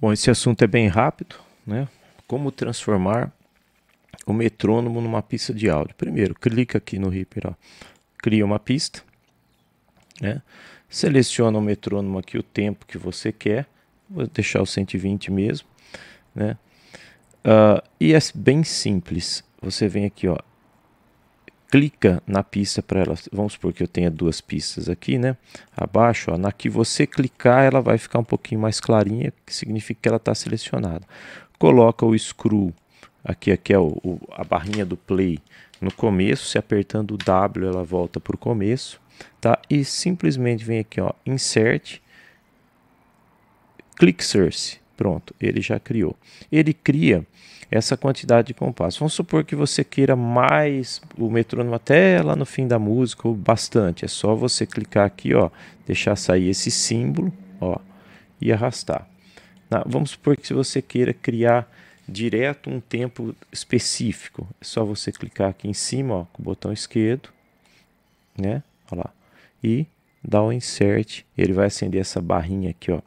Bom, esse assunto é bem rápido, né? Como transformar o metrônomo numa pista de áudio. Primeiro, clica aqui no Reaper, ó. cria uma pista, né? seleciona o metrônomo aqui o tempo que você quer, vou deixar o 120 mesmo, né? Uh, e é bem simples, você vem aqui, ó, clica na pista para ela. Vamos supor que eu tenha duas pistas aqui, né? Abaixo, ó, na que você clicar, ela vai ficar um pouquinho mais clarinha, que significa que ela está selecionada. Coloca o screw, aqui, aqui é o, o, a barrinha do play no começo, se apertando o W ela volta para o começo, tá? E simplesmente vem aqui, ó, insert, click source. Pronto, ele já criou. Ele cria essa quantidade de compassos. Vamos supor que você queira mais o metrônomo até lá no fim da música, ou bastante. É só você clicar aqui, ó, deixar sair esse símbolo, ó, e arrastar. Na, vamos supor que se você queira criar direto um tempo específico, é só você clicar aqui em cima, ó, com o botão esquerdo, né? Ó lá. E dar o um insert, ele vai acender essa barrinha aqui, ó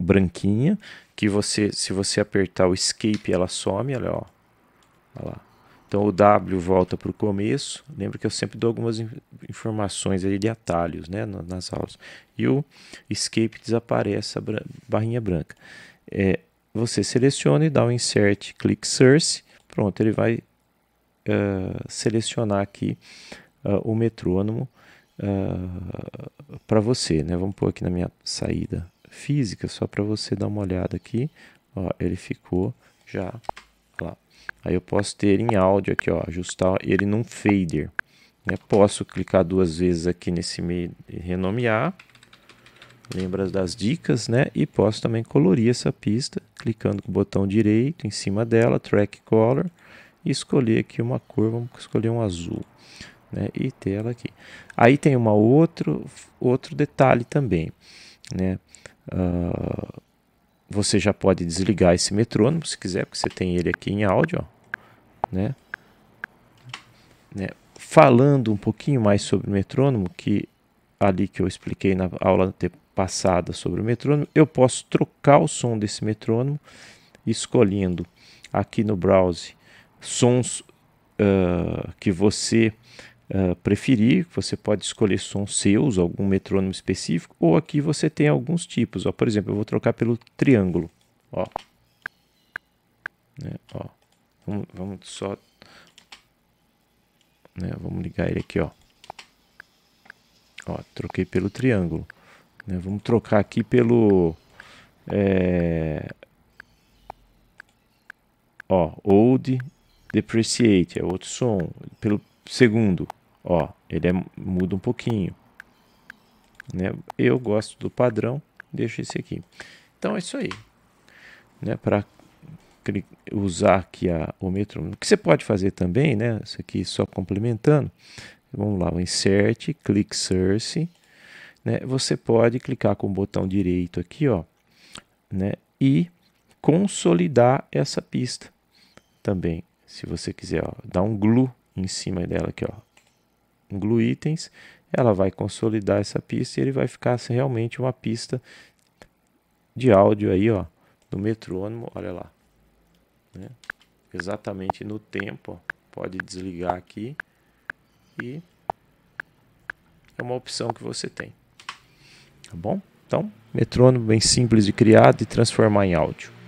branquinha que você, se você apertar o escape, ela some, olha, ó. Olha lá. Então o W volta para o começo. Lembra que eu sempre dou algumas informações aí de atalhos, né, nas aulas. E o escape desaparece a barrinha branca. É, você seleciona e dá um insert, clique source. Pronto, ele vai uh, selecionar aqui uh, o metrônomo uh, ah, para você, né? Vamos pôr aqui na minha saída física, só para você dar uma olhada aqui. Ó, ele ficou já lá. Aí eu posso ter em áudio aqui, ó, ajustar ele num fader. Né? posso clicar duas vezes aqui nesse meio e renomear. Lembra das dicas, né? E posso também colorir essa pista, clicando com o botão direito em cima dela, Track Color, e escolher aqui uma cor, vamos escolher um azul. Né, e ter ela aqui. Aí tem uma outro, outro detalhe também, né? Ah, você já pode desligar esse metrônomo se quiser, porque você tem ele aqui em áudio, ó, né? né? Falando um pouquinho mais sobre o metrônomo, que ali que eu expliquei na aula passada sobre o metrônomo, eu posso trocar o som desse metrônomo escolhendo aqui no browser sons uh, que você ah, preferir, você pode escolher sons seus, algum metrônomo específico, ou aqui você tem alguns tipos. Ó. Por exemplo, eu vou trocar pelo triângulo. Ó. Né, ó. Vamos, vamos só... Né, vamos ligar ele aqui, ó. Ó, troquei pelo triângulo. Né, vamos trocar aqui pelo... É... Ó, old depreciate, é outro som. Pelo segundo, Ó, ele é, muda um pouquinho. Né? Eu gosto do padrão, deixo esse aqui. Então é isso aí. Né? Para usar aqui a, o metrônomo. O que você pode fazer também, né? Isso aqui só complementando. Vamos lá, o insert, clique source. Né? Você pode clicar com o botão direito aqui, ó, né? E consolidar essa pista também. Se você quiser, ó, dá um glue em cima dela aqui, ó glue itens, ela vai consolidar essa pista e ele vai ficar realmente uma pista de áudio aí, ó, do metrônomo, olha lá. Né? Exatamente no tempo, ó. pode desligar aqui e é uma opção que você tem. Tá bom? Então, metrônomo bem simples de criar e transformar em áudio.